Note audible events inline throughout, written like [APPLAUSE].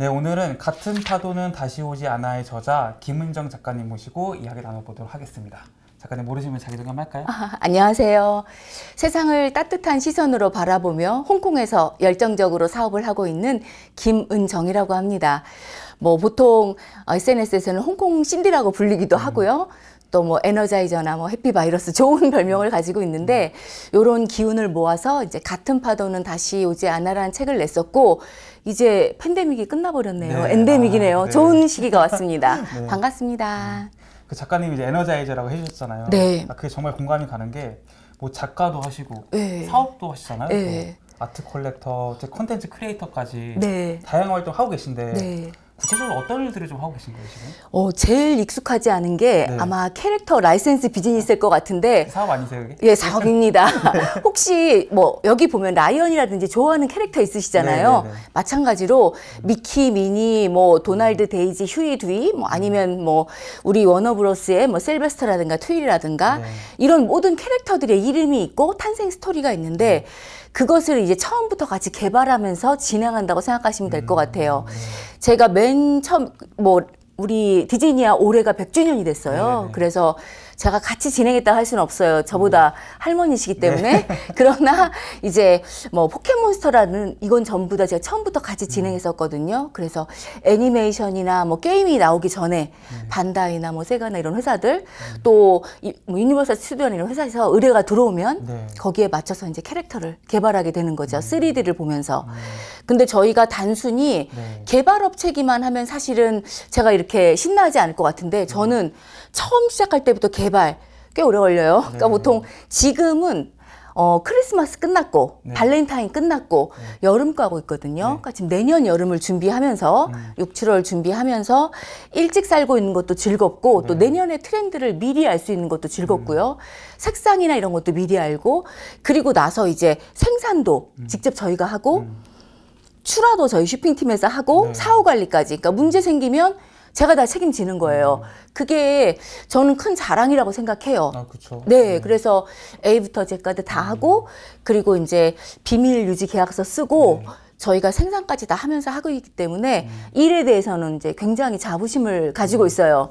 네, 오늘은 같은 파도는 다시 오지 않아의 저자 김은정 작가님 모시고 이야기 나눠보도록 하겠습니다. 작가님 모르시면 자기소개 할까요? 아, 안녕하세요. 세상을 따뜻한 시선으로 바라보며 홍콩에서 열정적으로 사업을 하고 있는 김은정이라고 합니다. 뭐 보통 SNS에서는 홍콩 신디라고 불리기도 음. 하고요. 또 뭐 에너자이저나 뭐 해피바이러스 [LAUGHS] 좋은 별명을 가지고 있는데 음. 요런 기운을 모아서 이제 같은 파도는 다시 오지 않아라는 책을 냈었고 이제 팬데믹이 끝나버렸네요. 네. 엔데믹이네요. 아, 네. 좋은 시기가 왔습니다. [LAUGHS] 네. 반갑습니다. 그 작가님이 이제 에너자이저라고 해주셨잖아요. 네. 아, 그게 정말 공감이 가는 게 뭐 작가도 하시고 네. 사업도 하시잖아요. 네. 아트 컬렉터, 콘텐츠 크리에이터까지 네. 다양한 활동 하고 계신데 구체적으로 어떤 일들을 좀 하고 계신 거예요 지금? 어, 제일 익숙하지 않은 게 네. 아마 캐릭터 라이센스 비즈니스일 것 같은데 사업 아니세요 이게? 예, 사업입니다. [LAUGHS] 혹시 뭐 여기 보면 라이언이라든지 좋아하는 캐릭터 있으시잖아요. 네네네. 네, 네. 마찬가지로 미키, 미니, 뭐 도날드, 데이지, 휴이, 두이, 뭐 아니면 뭐 우리 워너브러스의뭐 셀베스터라든가 트윌이라든가 네. 이런 모든 캐릭터들의 이름이 있고 탄생 스토리가 있는데 네. 그것을 이제 처음부터 같이 개발하면서 진행한다고 생각하시면 될것 음. 같아요. 제가 맨 처음 뭐 우리 디즈니야 올해가 100주년이 됐어요. 네네. 그래서 제가 같이 진행했다 할 수는 없어요. 저보다 음. 할머니시기 네. 때문에. [LAUGHS] 그러나 이제 뭐 포켓몬스터라는 이건 전부 다 제가 처음부터 같이 음. 진행했었거든요. 그래서 애니메이션이나 뭐 게임이 나오기 전에 네. 반다이나 뭐 세가나 이런 회사들 음. 또뭐 유니버설 스튜디오 이런 회사에서 의뢰가 들어오면 네. 거기에 맞춰서 이제 캐릭터를 개발하게 되는 거죠. 3D를 보면서. 근데 저희가 단순히 개발 업체기만 하면 사실은 제가 이렇게 신나지 않을 것 같은데 저는 처음 시작할 때부터 개발 개발 꽤 오래 걸려요. 네. 그러니까 보통 지금은 어, 크리스마스 끝났고 네. 발렌타인 끝났고 네. 여름 가고 있거든요. 네. 그러니까 지금 내년 여름을 준비하면서 음. 6, 7월 준비하면서 일찍 살고 있는 것도 즐겁고 또 네. 내년의 트렌드를 미리 알 수 있는 것도 즐겁고요. 음. 색상이나 이런 것도 미리 알고 그리고 나서 이제 생산도 음. 직접 저희가 하고 음. 출하도 저희 쇼핑팀에서 하고 네. 사후 관리까지. 그러니까 문제 생기면 제가 다 책임지는 거예요. 음. 그게 저는 큰 자랑이라고 생각해요. 아, 그렇죠. 네, 네, 그래서 A부터 Z까지 다 음. 하고 그리고 이제 비밀 유지 계약서 쓰고 네. 저희가 생산까지 다 하면서 하고 있기 때문에 음. 일에 대해서는 이제 굉장히 자부심을 가지고 음. 있어요.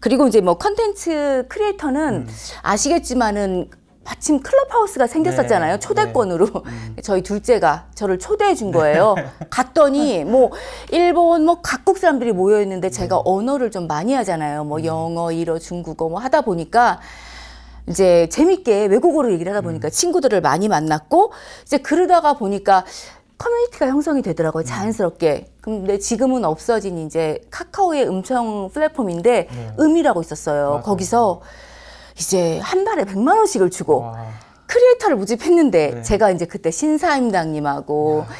그리고 이제 뭐 컨텐츠 크리에이터는 음. 아시겠지만은 마침 클럽하우스가 생겼었잖아요. 네. 네. 초대권으로. 네. [LAUGHS] 저희 둘째가 저를 초대해 준 거예요. 네. [LAUGHS] 갔더니 뭐 일본 뭐 각국 사람들이 모여 있는데 제가 네. 언어를 좀 많이 하잖아요. 뭐 음. 영어, 일어, 중국어 뭐 하다 보니까 이제 재밌게 외국어로 얘기를 하다 보니까 음. 친구들을 많이 만났고 이제 그러다가 보니까 커뮤니티가 형성이 되더라고요. 자연스럽게. 근데 지금은 없어진 이제 카카오의 음성 플랫폼인데 네. 음이라고 있었어요. 맞아요. 거기서 이제 한 달에 100만 원씩을 주고 와. 크리에이터를 모집했는데 네. 제가 이제 그때 신사임당님하고 야.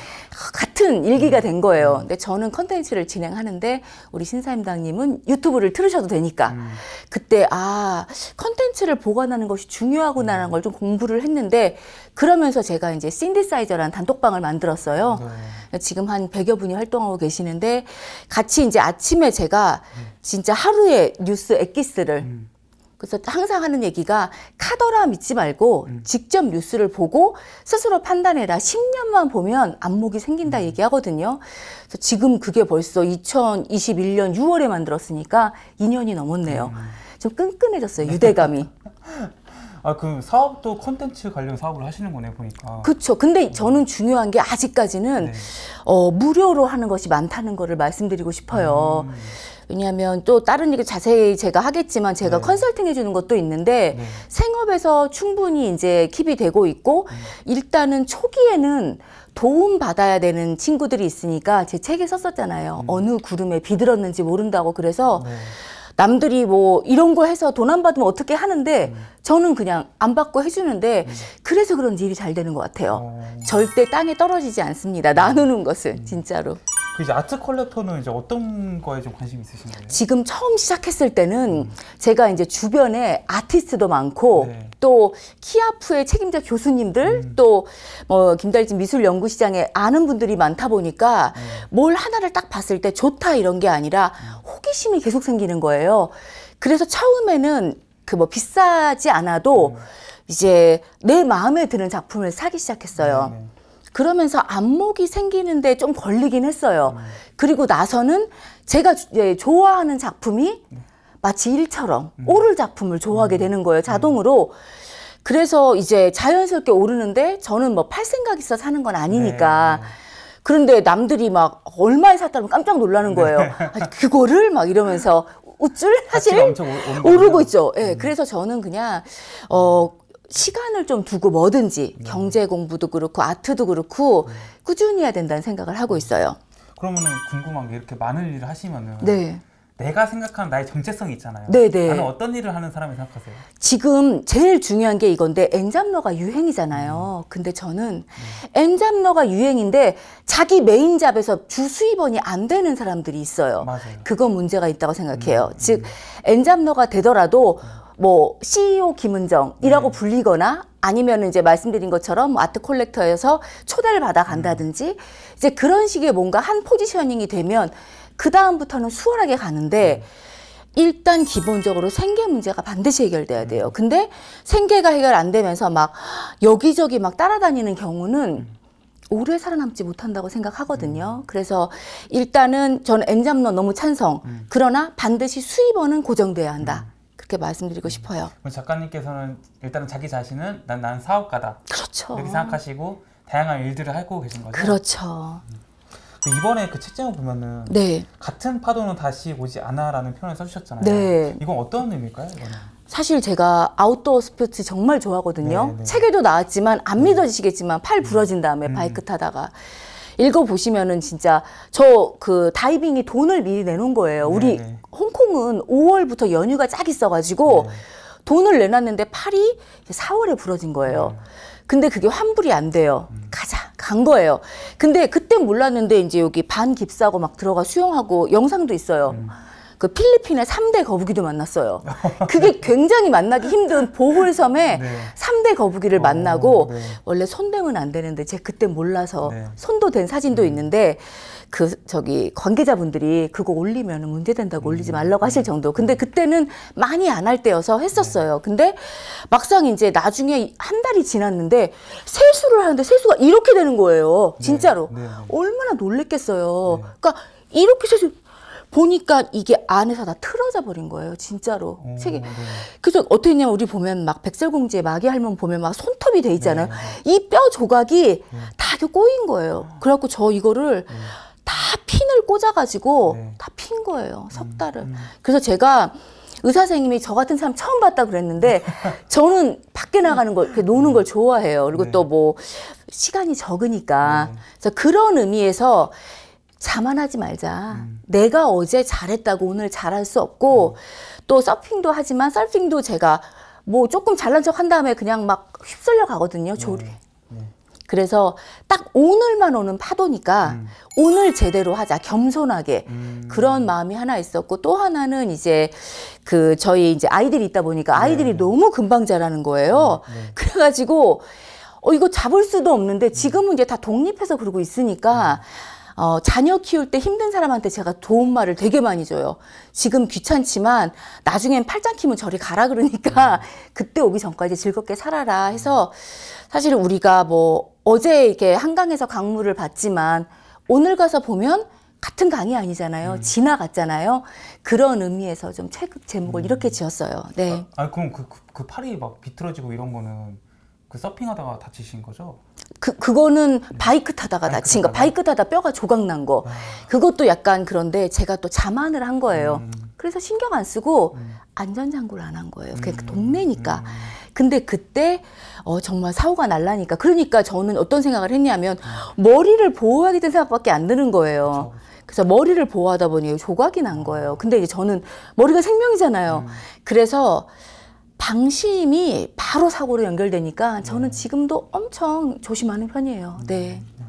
같은 일기가 음. 된 거예요. 음. 근데 저는 컨텐츠를 진행하는데 우리 신사임당님은 유튜브를 틀으셔도 되니까 음. 그때 아 컨텐츠를 보관하는 것이 중요하구나라는 음. 걸좀 공부를 했는데 그러면서 제가 이제 신디사이저라는 단톡방을 만들었어요. 네. 지금 한 100여 분이 활동하고 계시는데 같이 이제 아침에 제가 음. 진짜 하루에 뉴스 액기스를 음. 그래서 항상 하는 얘기가 카더라 믿지 말고 음. 직접 뉴스를 보고 스스로 판단해라. 10년만 보면 안목이 생긴다 음. 얘기하거든요. 그래서 지금 그게 벌써 2021년 6월에 만들었으니까 2년이 넘었네요. 음. 좀 끈끈해졌어요. 유대감이. [LAUGHS] 아, 그 사업도 컨텐츠 관련 사업을 하시는 거네 보니까. 그렇죠. 근데 음. 저는 중요한 게 아직까지는 네. 어, 무료로 하는 것이 많다는 거를 말씀드리고 싶어요. 음. 왜냐하면 또 다른 얘기 자세히 제가 하겠지만 제가 네. 컨설팅 해주는 것도 있는데 네. 생업에서 충분히 이제 킵이 되고 있고 음. 일단은 초기에는 도움 받아야 되는 친구들이 있으니까 제 책에 썼었잖아요. 음. 어느 구름에 비들었는지 모른다고 그래서 네. 남들이 뭐 이런 거 해서 돈 안 받으면 어떻게 하는데 음. 저는 그냥 안 받고 해주는데 음. 그래서 그런 일이 잘 되는 것 같아요. 어... 절대 땅에 떨어지지 않습니다. 나누는 것은 음. 진짜로. 그 이제 아트 컬렉터는 이제 어떤 거에 좀 관심 있으신 거예요? 지금 처음 시작했을 때는 음. 제가 이제 주변에 아티스트도 많고 네. 또 키아프의 책임자 교수님들 음. 또뭐 김달진 미술연구시장에 아는 분들이 많다 보니까 음. 뭘 하나를 딱 봤을 때 좋다 이런 게 아니라 음. 호기심이 계속 생기는 거예요. 그래서 처음에는 그 뭐 비싸지 않아도 음. 이제 내 마음에 드는 작품을 사기 시작했어요. 네. 네. 그러면서 안목이 생기는데 좀 걸리긴 했어요. 음. 그리고 나서는 제가 예, 좋아하는 작품이 마치 일처럼 음. 오를 작품을 좋아하게 음. 되는 거예요. 음. 자동으로. 그래서 이제 자연스럽게 오르는데 저는 뭐 팔 생각 있어 사는 건 아니니까. 네. 그런데 남들이 막 얼마에 샀다면 깜짝 놀라는 네. 거예요. 네. 그거를 막 이러면서 우쭐 사실 오르고 있죠. 예, 네, 음. 그래서 저는 그냥 어 시간을 좀 두고 뭐든지 네. 경제 공부도 그렇고 아트도 그렇고 네. 꾸준히 해야 된다는 생각을 하고 음. 있어요. 그러면은 궁금한 게 이렇게 많은 일을 하시면은 네. 내가 생각하는 나의 정체성이 있잖아요. 네네. 네. 나는 어떤 일을 하는 사람이 생각하세요? 지금 제일 중요한 게 이건데 엔잡러가 유행이잖아요. 음. 근데 저는 엔잡러가 음. 유행인데 자기 메인 잡에서 주 수입원이 안 되는 사람들이 있어요. 맞아요. 그건 문제가 있다고 생각해요. 음. 음 즉 음. 엔잡러가 되더라도 뭐 CEO 김은정이라고 네. 불리거나 아니면 이제 말씀드린 것처럼 뭐 아트 콜렉터에서 초대를 받아 간다든지 네. 이제 그런 식의 뭔가 한 포지셔닝이 되면 그 다음부터는 수월하게 가는데 네. 일단 기본적으로 생계 문제가 반드시 해결돼야 돼요. 근데 생계가 해결 안 되면서 막 여기저기 막 따라다니는 경우는 음. 오래 살아남지 못한다고 생각하거든요. 음. 그래서 일단은 저는 엔잡론 너무 찬성. 음. 그러나 반드시 수입원은 고정돼야 한다. 그렇게 말씀드리고 음. 싶어요. 작가님께서는 일단은 자기 자신은 난, 난 사업가다. 그렇죠. 이렇게 생각하시고 다양한 일들을 하고 계신 거죠. 그렇죠. 음. 그 이번에 그 책장을 보면은 네. 같은 파도는 다시 오지 않아라는 표현을 써주셨잖아요. 네. 이건 어떤 의미일까요? 이거는? 사실 제가 아웃도어 스포츠 정말 좋아하거든요. 네네. 네. 책에도 나왔지만 안 네. 믿어지시겠지만 팔 음. 부러진 다음에 음. 바이크 타다가 읽어보시면은 진짜 저 그 다이빙이 돈을 미리 내놓은 거예요. 우리 네네. 네. 홍콩은 5월부터 연휴가 짝 있어가지고 네 돈을 내놨는데 팔이 4월에 부러진 거예요. 네 근데 그게 환불이 안 돼요. 음. 가자. 간 거예요. 근데 그때 몰랐는데 이제 여기 반 깁스하고 막 들어가 수영하고 영상도 있어요. 음. 그 필리핀의 3대 거북이도 만났어요. 그게 굉장히 만나기 힘든 보홀섬에 네. 3대 거북이를 오, 어, 만나고 네. 원래 손대면 안 되는데 제가 그때 몰라서 네. 손도 된 사진도 음. 있는데 그 저기 관계자분들이 그거 올리면 문제 된다고 올리지 음. 말라고 하실 정도. 근데 그때는 많이 안 할 때여서 했었어요. 네. 근데 막상 이제 나중에 한 달이 지났는데 세수를 하는데 세수가 이렇게 되는 거예요. 네. 진짜로. 네. 얼마나 놀랬겠어요. 그러니까 이렇게 세수 보니까 이게 안에서 다 틀어져 버린 거예요, 진짜로. 오, 어, 책이. 네. 그래서 어떻게 했냐면 우리 보면 막 백설공주의 마귀 할머니 보면 막 손톱이 돼 있잖아요. 네. 이뼈 조각이 네. 다 이렇게 꼬인 거예요. 네. 그래갖고 저 이거를 네. 다 핀을 꽂아가지고 네. 다핀 거예요, 음, 석 달을. 음, 음. 그래서 제가 의사 선생님이 저 같은 사람 처음 봤다 그랬는데 [LAUGHS] 저는 밖에 나가는 걸이 노는 걸 음. 좋아해요. 그리고 또 뭐 시간이 적으니까 그래서 그런 의미에서 자만하지 말자. 음. 내가 어제 잘했다고 오늘 잘할 수 없고 음. 또 서핑도 하지만 서핑도 제가 뭐 조금 잘난 척 한 다음에 그냥 막 휩쓸려 가거든요. 조류에. 네. 네. 그래서 딱 오늘만 오는 파도니까 음. 오늘 제대로 하자 겸손하게 음. 그런 마음이 하나 있었고 또 하나는 이제 그 저희 이제 아이들이 있다 보니까 네. 아이들이 네. 너무 금방 자라는 거예요. 음. 네. 그래가지고 어 이거 잡을 수도 없는데 지금은 이제 다 독립해서 그러고 있으니까. 음. 어, 자녀 키울 때 힘든 사람한테 제가 도움말을 되게 많이 줘요. 지금 귀찮지만 나중엔 팔짱 키면 저리 가라 그러니까 음. [LAUGHS] 그때 오기 전까지 즐겁게 살아라 해서 사실 우리가 뭐 어제 이렇게 한강에서 강물을 봤지만 오늘 가서 보면 같은 강이 아니잖아요. 음. 지나갔잖아요. 그런 의미에서 좀체급 제목을 음. 이렇게 지었어요. 네. 아, 아 그럼 그, 그, 그 팔이 막 비틀어지고 이런 거는 그 서핑하다가 다치신 거죠? 그, 그거는 네. 바이크 타다가 다친 거. 바이크 타다 뼈가 조각 난 거. 아. 그것도 약간 그런데 제가 또 자만을 한 거예요. 음. 그래서 신경 안 쓰고 음. 안전장구를 안 한 거예요. 그냥 음. 동네니까. 근데 그때 어, 정말 사고가 날라니까. 그러니까 저는 어떤 생각을 했냐면 머리를 보호하겠된 생각밖에 안 드는 거예요. 그래서 머리를 보호하다 보니 조각이 난 거예요. 근데 이제 저는 머리가 생명이잖아요. 그래서 방심이 바로 사고로 연결되니까 저는 네. 지금도 엄청 조심하는 편이에요. 네. 네.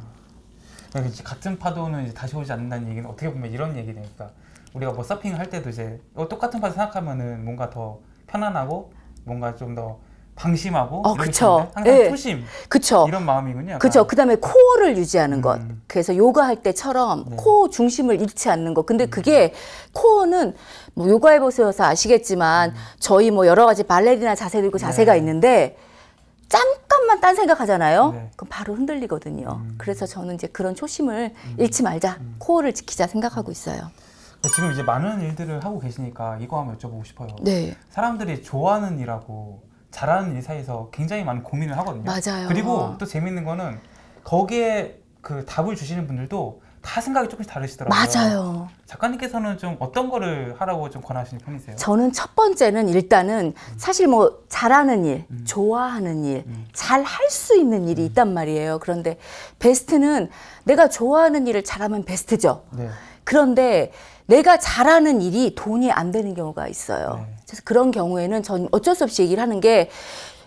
그러니까 같은 파도는 이제 다시 오지 않는다는 얘기는 어떻게 보면 이런 얘기니까 그러니까 우리가 뭐 서핑 할 때도 이제 어, 똑같은 파도 생각하면은 뭔가 더 편안하고 뭔가 좀더 방심하고 어, 그쵸. 항상 네. 초심 그쵸. 이런 마음이군요. 그렇 그다음에 코어를 유지하는 음. 것. 그래서 요가할 때처럼 네. 코어 중심을 잃지 않는 것. 근데 음. 그게 코어는 뭐 요가해 보셔서 아시겠지만 음. 저희 뭐 여러 가지 발레리나 자세도 있고 자세가 네. 있는데 잠깐만 딴 생각하잖아요. 네. 그럼 바로 흔들리거든요. 음. 그래서 저는 이제 그런 초심을 음. 잃지 말자, 음. 코어를 지키자 생각하고 있어요. 그러니까 지금 이제 많은 일들을 하고 계시니까 이거 한번 여쭤보고 싶어요. 네. 사람들이 좋아하는 일하고 잘하는 일 사이에서 굉장히 많은 고민을 하거든요. 맞아요. 그리고 어. 또 재밌는 거는 거기에 그 답을 주시는 분들도 다 생각이 조금씩 다르시더라고요. 맞아요. 작가님께서는 좀 어떤 거를 하라고 좀 권하시는 편이세요? 저는 첫 번째는 일단은 음. 사실 뭐 잘하는 일, 음. 좋아하는 일, 음. 잘할 수 있는 일이 음. 있단 말이에요. 그런데 베스트는 내가 좋아하는 일을 잘하면 베스트죠. 네. 그런데 내가 잘하는 일이 돈이 안 되는 경우가 있어요. 네. 그래서 그런 경우에는 전 어쩔 수 없이 얘기를 하는 게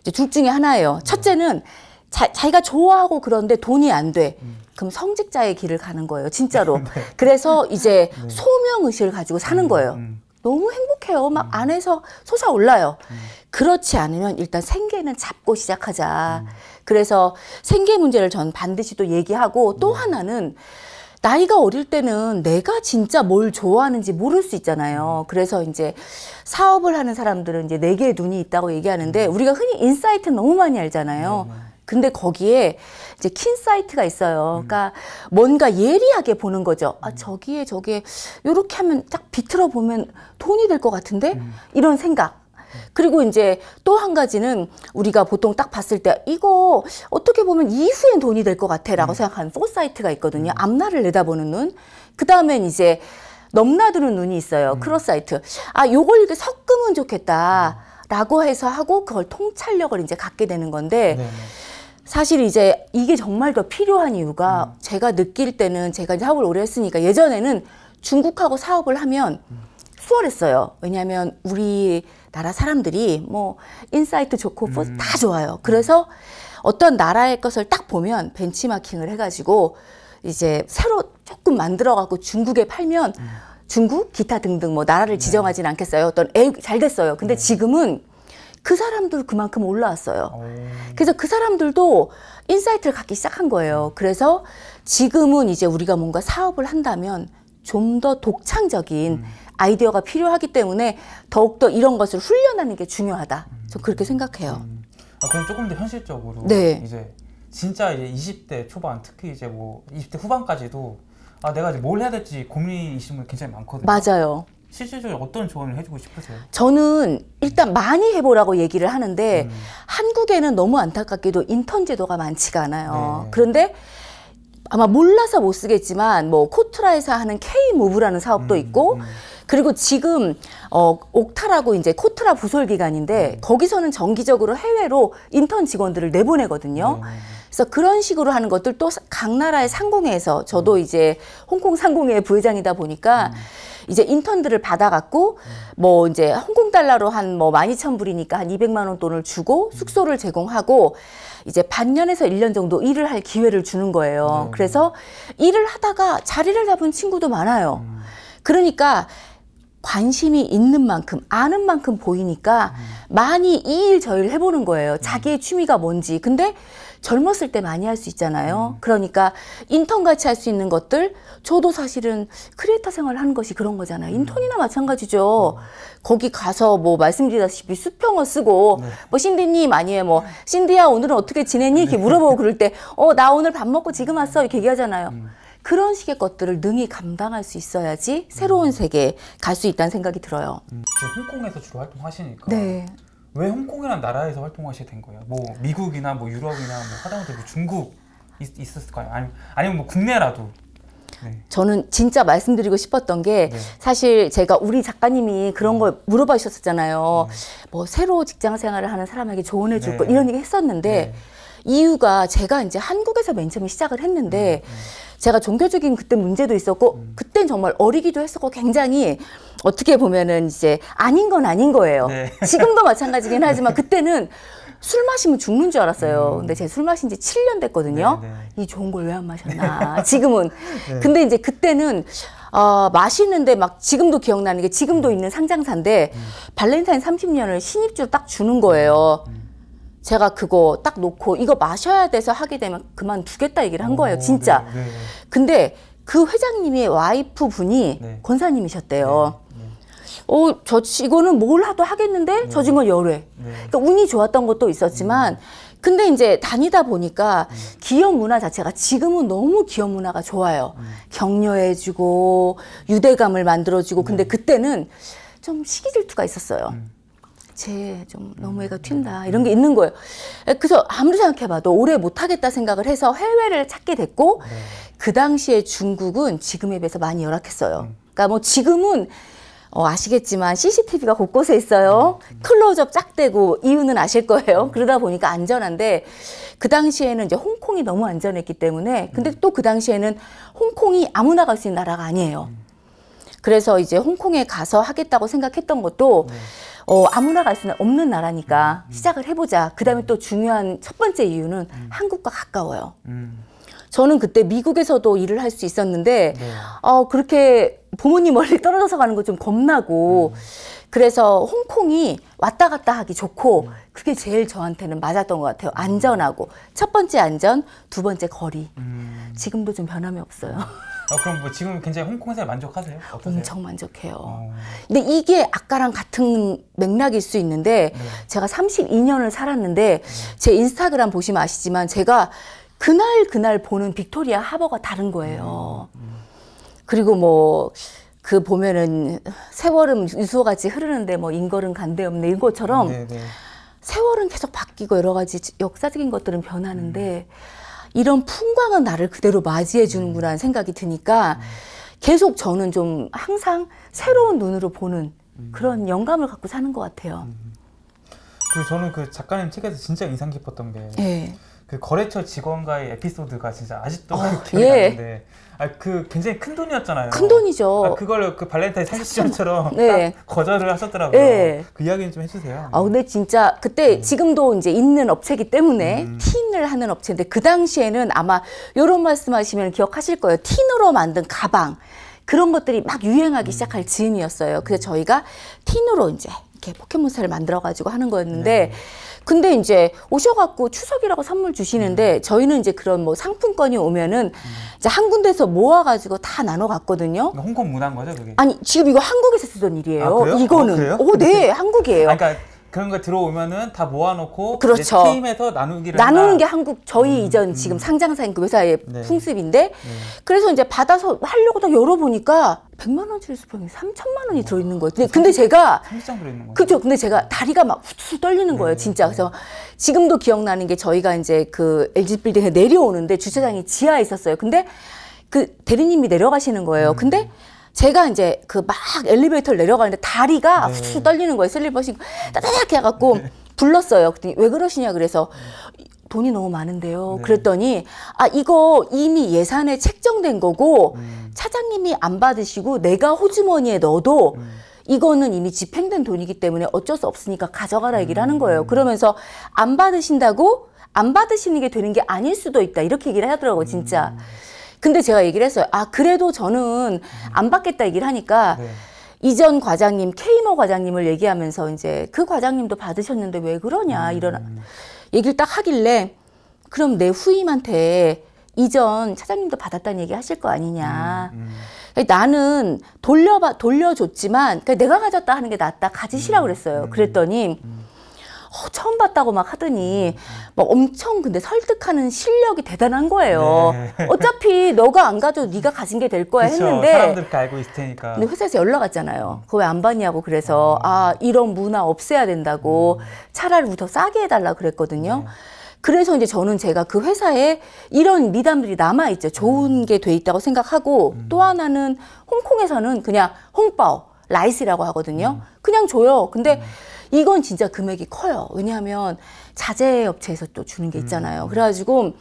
이제 둘 중에 하나예요. 네. 첫째는 자, 자기가 좋아하고 그런데 돈이 안 돼. 음. 그럼 성직자의 길을 가는 거예요. 진짜로. [LAUGHS] 네. 그래서 이제 네. 소명의식을 가지고 사는 음, 거예요. 음. 너무 행복해요. 막 음. 안에서 솟아올라요. 음. 그렇지 않으면 일단 생계는 잡고 시작하자. 음. 그래서 생계 문제를 전 반드시 또 얘기하고 또 네. 하나는 나이가 어릴 때는 내가 진짜 뭘 좋아하는지 모를 수 있잖아요. 음. 그래서 이제 사업을 하는 사람들은 이제 네 개의 눈이 있다고 얘기하는데 음. 우리가 흔히 인사이트 너무 많이 알잖아요. 네, 네. 근데 거기에 이제 킨 사이트가 있어요. 음. 그러니까 뭔가 예리하게 보는 거죠. 아 저기에 저기에 요렇게 하면 딱 비틀어 보면 돈이 될 것 같은데 이런 생각. 그리고 이제 또 한 가지는 우리가 보통 딱 봤을 때 이거 어떻게 보면 이후엔 돈이 될 것 같아라고 음. 생각하는 포사이트가 있거든요. 음. 앞날을 내다보는 눈. 그 다음에 이제 넘나드는 눈이 있어요. 음. 크로사이트. 아, 요걸 이렇게 섞으면 좋겠다. 라고 음. 해서 하고 그걸 통찰력을 이제 갖게 되는 건데 네네. 사실 이제 이게 정말 더 필요한 이유가 음. 제가 느낄 때는 제가 이제 사업을 오래 했으니까 예전에는 중국하고 사업을 하면 음. 수월했어요. 왜냐하면 우리나라 사람들이 뭐 인사이트 좋고 뭐 음. 다 좋아요. 그래서 어떤 나라의 것을 딱 보면 벤치마킹을 해가지고 이제 새로 조금 만들어갖고 중국에 팔면 음. 중국 기타 등등 뭐 나라를 네. 지정하진 네. 않겠어요. 어떤 애, 잘 됐어요. 근데 네. 지금은 그 사람들 그만큼 올라왔어요. 오. 그래서 그 사람들도 인사이트를 갖기 시작한 거예요. 음. 그래서 지금은 이제 우리가 뭔가 사업을 한다면 좀 더 독창적인 음. 아이디어가 필요하기 때문에 더욱더 이런 것을 훈련하는 게 중요하다. 저 음. 그렇게 생각해요. 음. 아, 그럼 조금 더 현실적으로 네. 이제 진짜 이제 20대 초반 특히 이제 뭐 20대 후반까지도 아 내가 이제 뭘 해야 될지 고민이신 분 굉장히 많거든요. 맞아요. 실질적으로 어떤 조언을 해주고 싶으세요? 저는 일단 많이 해보라고 얘기를 하는데 음. 한국에는 너무 안타깝게도 인턴 제도가 많지가 않아요. 네. 그런데 아마 몰라서 못 쓰겠지만 뭐 코트라에서 하는 K 무브라는 사업도 음, 있고 음. 그리고 지금 어, 옥타라고 이제 코트라 부설 기관인데 음. 거기서는 정기적으로 해외로 인턴 직원들을 내보내거든요. 음. 그래서 그런 식으로 하는 것들 또 각 나라의 상공회에서 저도 음. 이제 홍콩 상공회 부회장이다 보니까 이제 인턴들을 받아갖고 뭐 이제 홍콩 달러로 한 뭐만 이천 불이니까한 이백만 원 돈을 주고 숙소를 제공하고 이제 반년에서 일년 정도 일을 할 기회를 주는 거예요. 그래서 일을 하다가 자리를 잡은 친구도 많아요. 그러니까 관심이 있는 만큼 아는 만큼 보이니까 음. 많이 이 일 저 일 해보는 거예요. 자기의 취미가 뭔지. 근데 젊었을 때 많이 할 수 있잖아요. 음. 그러니까 인턴 같이 할 수 있는 것들 저도 사실은 크리에이터 생활을 하는 것이 그런 거잖아요. 음. 인턴이나 마찬가지죠. 음. 거기 가서 뭐 말씀드리다시피 수평어 쓰고 네. 뭐 신디님 아니에요. 뭐 네. 신디야 오늘은 어떻게 지내니 이렇게 네. 물어보고 그럴 때 어 나 오늘 밥 먹고 지금 왔어 이렇게 얘기하잖아요. 음. 그런 식의 것들을 능히 감당할 수 있어야지 새로운 음. 세계에 갈 수 있다는 생각이 들어요. 음, 지금 홍콩에서 주로 활동하시니까 네. 왜 홍콩이란 나라에서 활동하시게 된 거예요? 뭐 미국이나 뭐 유럽이나 뭐 하다못해 뭐 중국 있, 있었을까요? 아니, 아니면 뭐 국내라도 네. 저는 진짜 말씀드리고 싶었던 게 네. 사실 제가 우리 작가님이 그런 네. 걸 물어봐 주셨잖아요. 음. 뭐 새로 직장 생활을 하는 사람에게 조언해 줄거 네. 이런 얘기 했었는데 네. 이유가 제가 이제 한국에서 맨 처음에 시작을 했는데 제가 종교적인 그때 문제도 있었고 음. 그땐 정말 어리기도 했었고 굉장히 어떻게 보면은 이제 아닌 건 아닌 거예요. 네. [LAUGHS] 지금도 마찬가지긴 하지만 그때는 술 마시면 죽는 줄 알았어요. 음. 근데 제 술 마신 지 7년 됐거든요. 네, 네. 이 좋은 걸 왜 안 마셨나. 지금은. 네. 근데 이제 그때는 어, 마시는데 막 지금도 기억나는 게 지금도 음. 있는 상장사인데 발렌타인 30년을 신입주로 딱 주는 거예요. 제가 그거 딱 놓고 이거 마셔야 돼서 하게 되면 그만두겠다 얘기를 한 거예요, 진짜. 어, 네, 네, 네. 근데 그 회장님의 와이프 분이 네. 권사님이셨대요. 네, 네. 어, 저, 이거는 뭘 하도 하겠는데 저진 걸 열해. 그러니까 운이 좋았던 것도 있었지만 음. 근데 이제 다니다 보니까 음. 기업 문화 자체가 지금은 너무 기업 문화가 좋아요. 음. 격려해주고 유대감을 만들어주고 음. 근데 그때는 좀 시기 질투가 있었어요. 음. 쟤좀 너무 음. 애가 튄다 이런 게 있는 거예요. 그래서 아무리 생각해봐도 오래 못하겠다 생각을 해서 해외를 찾게 됐고 네. 그 당시에 중국은 지금에 비해서 많이 열악했어요. 음. 그러니까 뭐 지금은 어, 아시겠지만 CCTV가 곳곳에 있어요. 음, 클로즈업 짝대고 이유는 아실 거예요. 그러다 보니까 안전한데 그 당시에는 이제 홍콩이 너무 안전했기 때문에 근데 또 그 당시에는 홍콩이 아무나 갈 수 있는 나라가 아니에요. 그래서 이제 홍콩에 가서 하겠다고 생각했던 것도 네. 어, 아무나 갈 수는 없는 나라니까 음, 음. 시작을 해보자. 그 다음에 음. 또 중요한 첫 번째 이유는 한국과 가까워요. 저는 그때 미국에서도 일을 할 수 있었는데 네. 어 그렇게 부모님 멀리 떨어져서 가는 거 좀 겁나고 음. 그래서 홍콩이 왔다 갔다 하기 좋고 음. 그게 제일 저한테는 맞았던 것 같아요. 안전하고 첫 번째 안전, 두 번째 거리. 음. 지금도 좀 변함이 없어요. 아, 그럼 뭐 지금 굉장히 홍콩 에서 만족하세요? 아, 어떠세요? 엄청 만족해요. 어... 근데 이게 아까랑 같은 맥락일 수 있는데 네. 제가 32년을 살았는데 네. 제 인스타그램 보시면 아시지만 제가 그날 그날 보는 빅토리아 하버가 다른 거예요. 음, 음. 그리고 뭐 그 보면은 세월은 유수같이 흐르는데 뭐 인걸은 간데 없네 이것처럼 네, 네. 세월은 계속 바뀌고 여러 가지 역사적인 것들은 변하는데 음. 이런 풍광은 나를 그대로 맞이해 주는구나 생각이 드니까 계속 저는 좀 항상 새로운 눈으로 보는 음. 그런 영감을 갖고 사는 것 같아요. 음. 그리고 저는 그 작가님 책에서 진짜 인상 깊었던 게 네. 그 거래처 직원과의 에피소드가 진짜 아직도 어, [LAUGHS] 기억이 예. 나는데 아, 그 굉장히 큰 돈이었잖아요. 큰 돈이죠. 아, 그걸 그 발렌타인 사실시험처럼 [LAUGHS] 네. 거절을 하셨더라고요. 네. 그 이야기는 좀 해주세요. 아 근데 진짜 그때 음. 지금도 이제 있는 업체기 때문에 음. 틴을 하는 업체인데 그 당시에는 아마 이런 말씀하시면 기억하실 거예요. 틴으로 만든 가방 그런 것들이 막 유행하기 음. 시작할 즈음이었어요. 그래서 저희가 틴으로 이제 이렇게 포켓몬스터를 만들어가지고 하는 거였는데. 네. 근데 이제 오셔갖고 추석이라고 선물 주시는데 음. 저희는 이제 그런 뭐 상품권이 오면은 음. 이제 한 군데서 모아가지고 다 나눠 갔거든요. 그러니까 홍콩 문화인 거죠, 그게? 아니 지금 이거 한국에서 쓰던 일이에요. 아, 그래요? 아, 이거는 어, 그래요? 오, 네, 한국이에요. 아, 그러니까 그런거 들어오면은 다 모아놓고 그렇죠. 팀에서 나누기를 나누는 게 한국 저희 음, 이전 음. 지금 상장사인 그 회사의 네. 풍습인데 네. 그래서 이제 받아서 하려고 딱 열어보니까 100만 원짜리 수평이 3천만 원이 들어있는 거예요. 근데, 근데 제가 그죠. 근데 제가 다리가 막 후추 떨리는 네, 거예요. 네, 진짜. 네. 그래서 지금도 기억나는 게 저희가 이제 그 LG 빌딩에 내려오는데 주차장이 지하에 있었어요. 근데 그 대리님이 내려가시는 거예요. 음. 근데 제가 이제 그 막 엘리베이터를 내려가는데 다리가 네. 후 떨리는 거예요. 슬리퍼 신고 따다닥 해갖고 네. 불렀어요. 그랬더니 왜 그러시냐 그래서 돈이 너무 많은데요. 네. 그랬더니 아 이거 이미 예산에 책정된 거고 음. 차장님이 안 받으시고 내가 호주머니에 넣어도 음. 이거는 이미 집행된 돈이기 때문에 어쩔 수 없으니까 가져가라 얘기를 하는 거예요. 음. 그러면서 안 받으신다고 안 받으시는 게 되는 게 아닐 수도 있다 이렇게 얘기를 하더라고 진짜. 음. 근데 제가 얘기를 했어요. 아 그래도 저는 안 받겠다 얘기를 하니까 네. 이전 과장님 케이모 과장님을 얘기하면서 이제 그 과장님도 받으셨는데 왜 그러냐 음. 이런 얘기를 딱 하길래 그럼 내 후임한테 이전 차장님도 받았다는 얘기 하실 거 아니냐. 음, 음. 그러니까 나는 돌려 돌려줬지만 그러니까 내가 가졌다 하는 게 낫다 가지시라 고 음, 그랬어요. 음, 그랬더니 음, 어, 처음 봤다고 막 하더니 막 엄청 근데 설득하는 실력이 대단한 거예요. 네. 어차피 너가 안 가도 네가 가진 게 될 거야 그쵸, 했는데 사람들 알고 있을 테니까. 근데 회사에서 연락 왔잖아요. 그 왜 안받냐고 그래서 어. 아 이런 문화 없애야 된다고 음. 차라리 더 싸게 해달라 그랬거든요. 네. 그래서 이제 저는 제가 그 회사에 이런 미담들이 남아있죠. 좋은 음. 게돼 있다고 생각하고 음. 또 하나는 홍콩에서는 그냥 홍바오, 라이스라고 하거든요. 음. 그냥 줘요. 근데 음. 이건 진짜 금액이 커요. 왜냐하면 자재 업체에서 또 주는 게 있잖아요. 음. 그래가지고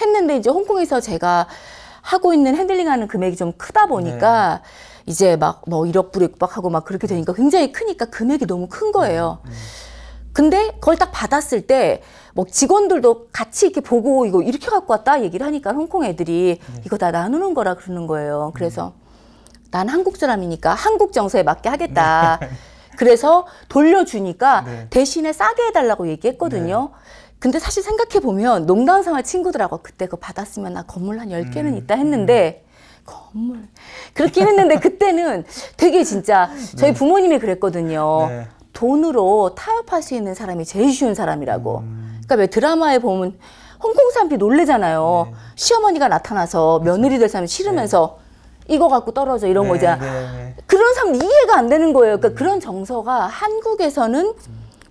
했는데 이제 홍콩에서 제가 하고 있는 핸들링하는 금액이 좀 크다 보니까 네. 이제 막뭐 1억 불 6박 하고 막 그렇게 음. 되니까 굉장히 크니까 금액이 너무 큰 거예요. 음. 음. 근데 그걸 딱 받았을 때 뭐 직원들도 같이 이렇게 보고 이거 이렇게 갖고 왔다 얘기를 하니까 홍콩 애들이 네. 이거 다 나누는 거라 그러는 거예요. 그래서 음. 난 한국 사람이니까 한국 정서에 맞게 하겠다. 네. 그래서 돌려주니까 네. 대신에 싸게 해달라고 얘기했거든요. 네. 근데 사실 생각해보면 농담 삼아 친구들하고 그때 그거 받았으면 나 건물 한 열개는 음. 있다 했는데 음. 건물. 그렇긴 했는데 그때는 되게 진짜 저희 네. 부모님이 그랬거든요. 네. 돈으로 타협할 수 있는 사람이 제일 쉬운 사람이라고. 음. 그러니까 왜 드라마에 보면 홍콩 사람들이 놀래잖아요. 네. 시어머니가 나타나서 며느리 될 사람이 싫으면서 네. 이거 갖고 떨어져 이런 네, 거죠제 네, 네, 그런 사람 이해가 안 되는 거예요. 그러니까 그런 정서가 한국에서는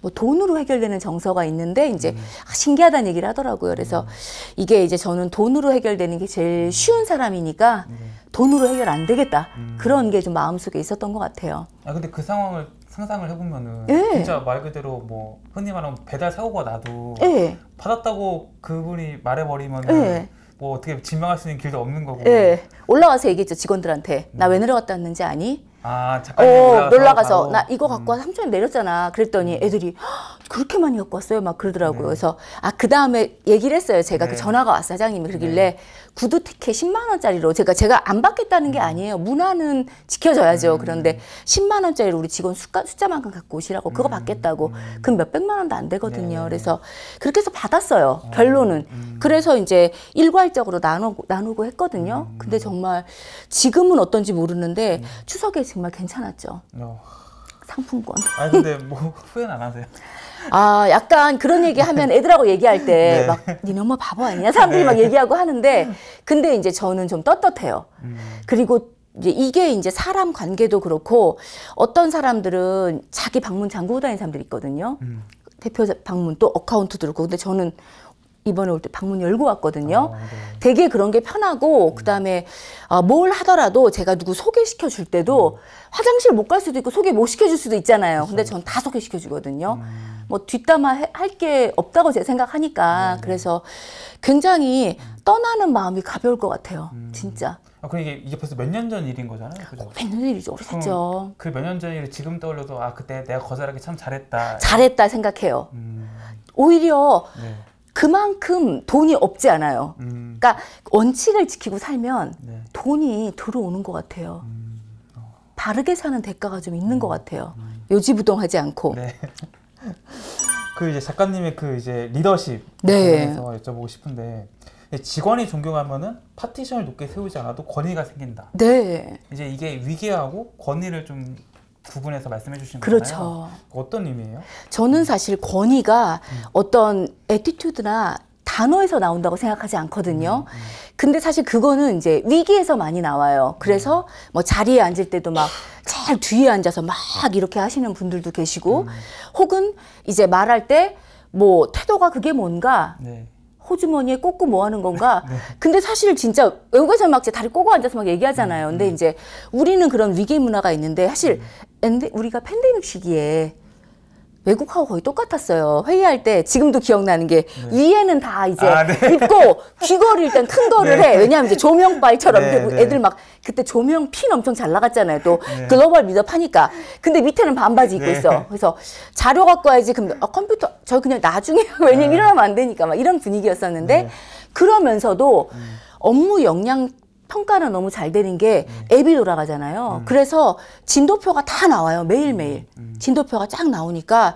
뭐 돈으로 해결되는 정서가 있는데 이제 음. 아, 신기하다는 얘기를 하더라고요. 그래서 음. 이게 이제 저는 돈으로 해결되는 게 제일 음. 쉬운 사람이니까 음. 돈으로 해결 안 되겠다 음. 그런 게 좀 마음속에 있었던 것 같아요. 아 근데 그 상황을 상상을 해보면은 예. 진짜 말 그대로 뭐 흔히 말하면 배달 사고가 나도 예. 받았다고 그분이 말해버리면은. 예. 뭐 어떻게 진명할 수 있는 길도 없는 거고. 예. 올라가서 얘기했죠 직원들한테. 나 왜 내려갔다 왔는지 아니? 아, 잠깐 님 어, 올라가서, 나 이거 갖고 와서 음. 삼촌이 내렸잖아. 그랬더니 음. 애들이 그렇게 많이 갖고 왔어요. 막 그러더라고요. 네. 그래서 아그 다음에 얘기를 했어요. 제가 그 네. 그 전화가 왔어요. 사장님이 그러길래 네. 구두 티켓 10만 원짜리로 제가 제가 안 받겠다는 게 음. 아니에요. 문화는 지켜져야죠. 음. 그런데 10만 원짜리로 우리 직원 숫가, 숫자만큼 갖고 오시라고 그거 음. 받겠다고 그럼 몇 백만 원도 안 되거든요. 네. 그래서 그렇게 해서 받았어요. 어. 결론은 그래서 이제 일괄적으로 나누고 나누고 했거든요. 근데 정말 지금은 어떤지 모르는데 추석에 정말 괜찮았죠. 어. 상품권. 아 근데 뭐 [LAUGHS] 후회는 안 하세요? 아, 약간 그런 얘기 하면 애들하고 얘기할 때막 네. 니네 엄마 바보 아니냐? 사람들이 막 네. 얘기하고 하는데 근데 이제 저는 좀 떳떳해요. 음. 그리고 이제 이게 이제 사람 관계도 그렇고 어떤 사람들은 자기 방문 잠그고 다니는 사람들이 있거든요. 음. 대표 방문 또 어카운트 들고 근데 저는 이번에 올 때 방문 열고 왔거든요. 아, 네. 되게 그런 게 편하고 음. 그다음에 어, 뭘 하더라도 제가 누구 소개시켜 줄 때도 음. 화장실 못 갈 수도 있고 소개 못 시켜 줄 수도 있잖아요. 근데 그렇죠. 전다 소개시켜 주거든요. 음. 뭐 뒷담화 할 게 없다고 제가 생각하니까 네. 그래서 굉장히 음. 떠나는 마음이 가벼울 것 같아요. 음. 진짜. 아, 그 이게, 이게 벌써 몇 년 전 일인 거잖아요. 어, 그죠? 몇년 일이죠. 오래됐죠. 어, 그몇 년 전 일을 지금 떠올려도 아 그때 내가 거절하기 참 잘했다. 잘했다 생각해요. 음. 오히려 네. 그만큼 돈이 없지 않아요. 음. 그러니까 원칙을 지키고 살면 네. 돈이 들어오는 것 같아요. 음. 어. 바르게 사는 대가가 좀 있는 음. 것 같아요. 음. 요지부동하지 않고. 네. [LAUGHS] 그 이제 작가님의 그 이제 리더십 네. 관련해서 여쭤보고 싶은데 직원이 존경하면은 파티션을 높게 세우지 않아도 권위가 생긴다. 네. 이제 이게 위계하고 권위를 좀 구분해서 말씀해 주신 그렇죠. 거잖아요. 어떤 의미예요? 저는 사실 권위가 음. 어떤 에티튜드나 단어에서 나온다고 생각하지 않거든요. 음, 음. 근데 사실 그거는 이제 위기에서 많이 나와요. 그래서 음. 뭐 자리에 앉을 때도 막 제일 뒤에 앉아서 막 이렇게 하시는 분들도 계시고 음. 혹은 이제 말할 때 뭐 태도가 그게 뭔가 네. 호주머니에 꽂고 뭐 하는 건가? [LAUGHS] 네. 근데 사실 진짜 외국에서 막 다리 꼬고 앉아서 막 얘기하잖아요. 음, 근데 음. 이제 우리는 그런 위기 문화가 있는데 사실 음. 엔데, 우리가 팬데믹 시기에 외국하고 거의 똑같았어요. 회의할 때 지금도 기억나는 게 네. 위에는 다 이제 아, 네. 입고 귀걸이 일단 큰 거를 네. 해. 왜냐하면 이제 조명바이처럼 네, 네. 애들 막 그때 조명 핀 엄청 잘 나갔잖아요. 또 네. 글로벌 미드업 하니까. 근데 밑에는 반바지 입고 있어. 그래서 자료 갖고 와야지. 그럼 아, 컴퓨터 저 그냥 나중에 [LAUGHS] 왜냐면 일어나면 안 되니까 막 이런 분위기였었는데 그러면서도 음. 업무 역량 평가는 너무 잘 되는 게 음. 앱이 돌아가잖아요. 음. 그래서 진도표가 다 나와요. 매일매일. 음, 진도표가 쫙 나오니까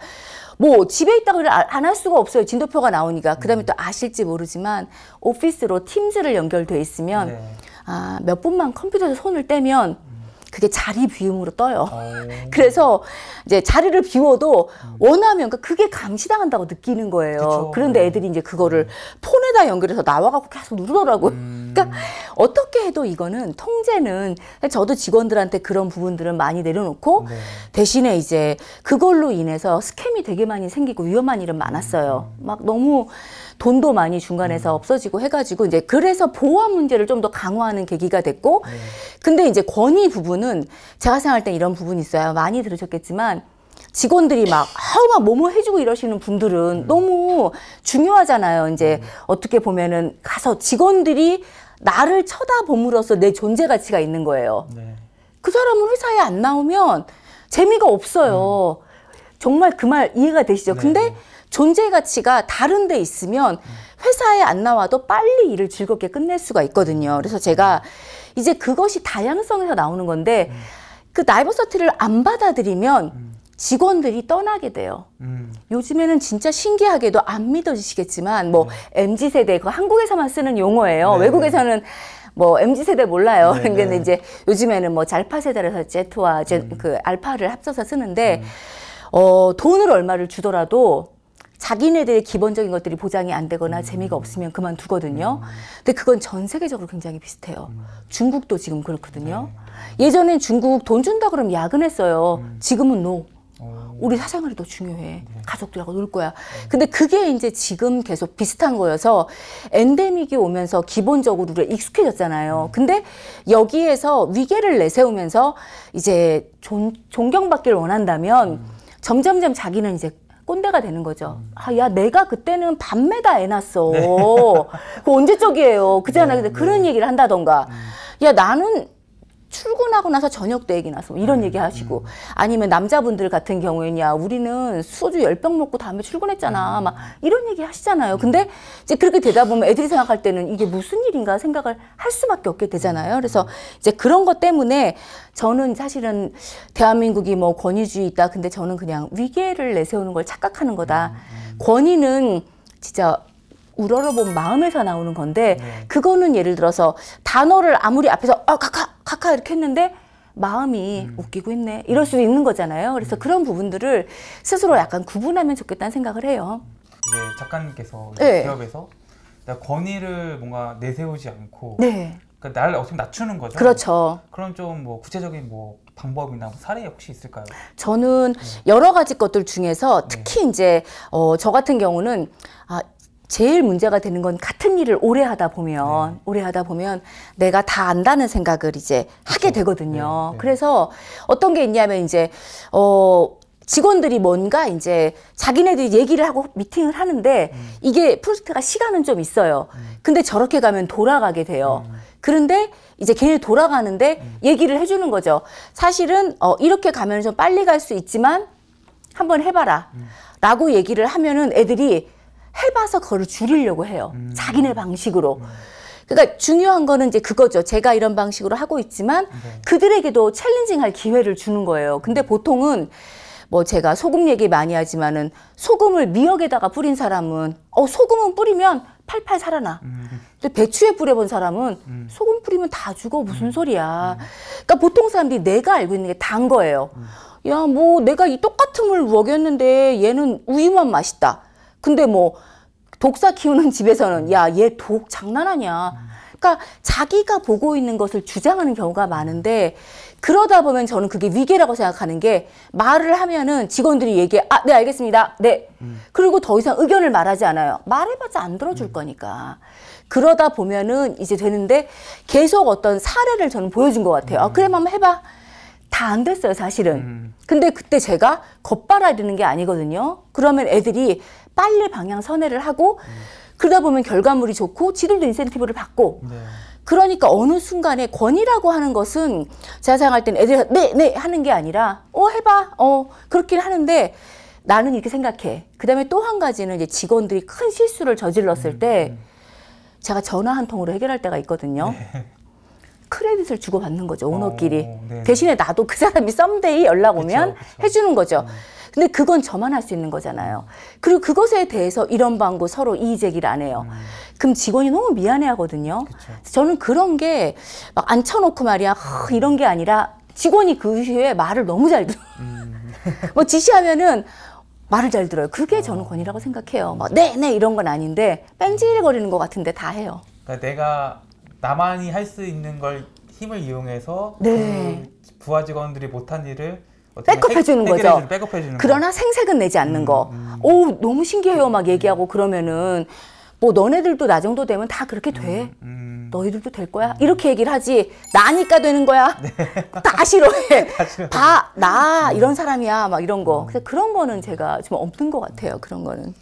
뭐 집에 있다고 아, 안할 수가 없어요. 진도표가 나오니까. 그다음에 또 아실지 모르지만 오피스로 팀즈를 연결돼 있으면 네. 아, 몇 분만 컴퓨터에서 손을 떼면 그게 자리 비움으로 떠요. 어. [LAUGHS] 그래서 이제 자리를 비워도 원하면 그, 그게 감시당한다고 느끼는 거예요. 그쵸. 그런데 네. 애들이 이제 그거를 폰에다 연결해서 나와갖고 계속 누르더라고요. 음. 그러니까 어떻게 해도 이거는 통제는 저도 직원들한테 그런 부분들은 많이 내려놓고 네. 대신에 이제 그걸로 인해서 스캠이 되게 많이 생기고 위험한 일은 많았어요. 음. 막 너무 돈도 많이 중간에서 음. 없어지고 해가지고 이제 그래서 보안 문제를 좀 더 강화하는 계기가 됐고 네. 근데 이제 권위 부분은 제가 생각할 때 이런 부분이 있어요. 많이 들으셨겠지만 직원들이 막 아우 막 뭐뭐 해주고 이러시는 분들은 음. 너무 중요하잖아요. 이제 음. 어떻게 보면은 가서 직원들이 나를 쳐다봄으로써 내 존재 가치가 있는 거예요. 네. 그 사람은 회사에 안 나오면 재미가 없어요. 음. 정말 그 말 이해가 되시죠? 네. 근데 네. 존재 가치가 다른 데 있으면 음. 회사에 안 나와도 빨리 일을 즐겁게 끝낼 수가 있거든요. 음. 그래서 제가 이제 그것이 다양성에서 나오는 건데 음. 그 나이버서티를 안 받아들이면 음. 직원들이 떠나게 돼요. 음. 요즘에는 진짜 신기하게도 안 믿어지시겠지만 뭐 음. mz 세대 그 한국에서만 쓰는 용어예요. 네. 네. 외국에서는 뭐 mz 세대 몰라요. 네. [LAUGHS] 근데 네. 이제 요즘에는 뭐 잘파 세대라서 제트와 제, 음. 그 알파를 합쳐서 쓰는데 음. 어, 돈을 얼마를 주더라도 자기네들의 기본적인 것들이 보장이 안 되거나 음. 재미가 없으면 그만두거든요. 음. 근데 그건 전 세계적으로 굉장히 비슷해요. 음. 중국도 지금 그렇거든요. 네. 예전엔 중국 돈 준다 그러면 야근했어요. 음. 지금은 노. 우리 사생활이 더 중요해. 네. 가족들하고 놀 거야. 근데 그게 이제 지금 계속 비슷한 거여서 엔데믹이 오면서 기본적으로 우리가 익숙해졌잖아요. 음. 근데 여기에서 위계를 내세우면서 이제 존, 존경받기를 원한다면 음. 점점점 자기는 이제 꼰대가 되는 거죠. 음. 아, 야, 내가 그때는 밤매다 애 낳았어. 네. 그 언제 적이에요. 그잖아. 네, 근데 네. 그런 얘기를 한다던가. 야, 나는 출근하고 나서 저녁 때 얘기 나서 뭐 이런 음, 얘기 하시고 음. 아니면 남자분들 같은 경우에냐 우리는 소주 열병 먹고 다음에 출근했잖아. 음. 막 이런 얘기 하시잖아요. 근데 음. 이제 그렇게 되다 보면 애들이 생각할 때는 이게 무슨 일인가 생각을 할 수밖에 없게 되잖아요. 음. 그래서 이제 그런 것 때문에 저는 사실은 대한민국이 뭐 권위주의 있다. 근데 저는 그냥 위계를 내세우는 걸 착각하는 거다. 음, 권위는 진짜 우러러본 마음에서 나오는 건데 네. 그거는 예를 들어서 단어를 아무리 앞에서 어가카 카카 이렇게 했는데 마음이 음. 웃기고 있네 이럴 수 있는 거잖아요. 그래서 음. 그런 부분들을 스스로 약간 구분하면 좋겠다는 생각을 해요. 이제 네, 작가님께서 네. 기업에서 권위를 뭔가 내세우지 않고 네. 그러니까 날 어떻게 낮추는 거죠. 그렇죠. 그럼 좀 뭐 구체적인 뭐 방법이나 뭐 사례 혹시 있을까요? 저는 네. 여러 가지 것들 중에서 네. 특히 네. 이제 어, 저 같은 경우는 아, 제일 문제가 되는 건 같은 일을 오래 하다 보면 네. 오래 하다 보면 내가 다 안다는 생각을 이제 그렇죠. 하게 되거든요. 네. 네. 그래서 어떤 게 있냐면 이제 어 직원들이 뭔가 이제 자기네들이 얘기를 하고 미팅을 하는데 음. 이게 프로젝트가 시간은 좀 있어요. 음. 근데 저렇게 가면 돌아가게 돼요. 음. 그런데 이제 걔네 돌아가는데 음. 얘기를 해주는 거죠. 사실은 어, 이렇게 가면 좀 빨리 갈 수 있지만 한번 해봐라. 음. 라고 얘기를 하면은 애들이 해봐서 그거를 줄이려고 해요. 음. 자기네 방식으로. 음. 그러니까 중요한 거는 이제 그거죠. 제가 이런 방식으로 하고 있지만 네. 그들에게도 챌린징할 기회를 주는 거예요. 근데 음. 보통은 뭐 제가 소금 얘기 많이 하지만은 소금을 미역에다가 뿌린 사람은 어 소금은 뿌리면 팔팔 살아나. 음. 근데 배추에 뿌려본 사람은 음. 소금 뿌리면 다 죽어 무슨 음. 소리야. 음. 그러니까 보통 사람들이 내가 알고 있는 게 단 거예요. 음. 야뭐 내가 이 똑같은 물 먹였는데 얘는 우유만 맛있다. 근데 뭐 독사 키우는 집에서는 야 얘 독 장난 하냐 그러니까 자기가 보고 있는 것을 주장하는 경우가 많은데 그러다 보면 저는 그게 위계라고 생각하는 게 말을 하면은 직원들이 얘기해 아 네 알겠습니다 네 음. 그리고 더 이상 의견을 말하지 않아요 말해봤자 안 들어줄 음. 거니까 그러다 보면은 이제 되는데 계속 어떤 사례를 저는 보여준 것 같아요 음. 아, 그래 한번 해봐 다 안 됐어요 사실은 음. 근데 그때 제가 겉바라지는 게 아니거든요 그러면 애들이 빨리 방향 선회를 하고 음. 그러다 보면 결과물이 좋고 지들도 인센티브를 받고 네. 그러니까 어느 순간에 권위라고 하는 것은 제가 생각할 때는 애들이 네, 네 하는 게 아니라 어, 해봐. 어, 그렇긴 하는데 나는 이렇게 생각해. 그 다음에 또 한 가지는 이제 직원들이 큰 실수를 저질렀을 음, 때 음. 제가 전화 한 통으로 해결할 때가 있거든요. 네. 크레딧을 주고받는 거죠, 어, 오너끼리. 오, 네, 네. 대신에 나도 그 사람이 썸데이 연락 오면 그쵸, 그쵸. 해주는 거죠. 음. 근데 그건 저만 할 수 있는 거잖아요. 그리고 그것에 대해서 이런 방구 서로 이의 제기를 안 해요. 음. 그럼 직원이 너무 미안해 하거든요. 저는 그런 게 막 앉혀놓고 말이야, 허, 이런 게 아니라 직원이 그이 후에 말을 너무 잘 들어. 음. 뭐 지시하면은 말을 잘 들어요. 그게 저는 어. 권위라고 생각해요. 막 뭐 네, 네 이런 건 아닌데 뺑질거리는것 같은데 다 해요. 그러니까 내가 나만이 할 수 있는 걸 힘을 이용해서 네. 그 부하 직원들이 못한 일을 백업해 주는 거죠. 백업해 주는 그러나 거. 생색은 내지 않는 음, 거. 음. 오 너무 신기해요 막 얘기하고 그러면은 뭐 너네들도 나 정도 되면 다 그렇게 돼. 음, 음. 너희들도 될 거야. 음. 이렇게 얘기를 하지. 나니까 되는 거야. [LAUGHS] 네. 다 싫어해. [LAUGHS] 다나 음. 이런 사람이야 막 이런 거. 그래서 그런 거는 제가 지금 없는 것 같아요. 그런 거는.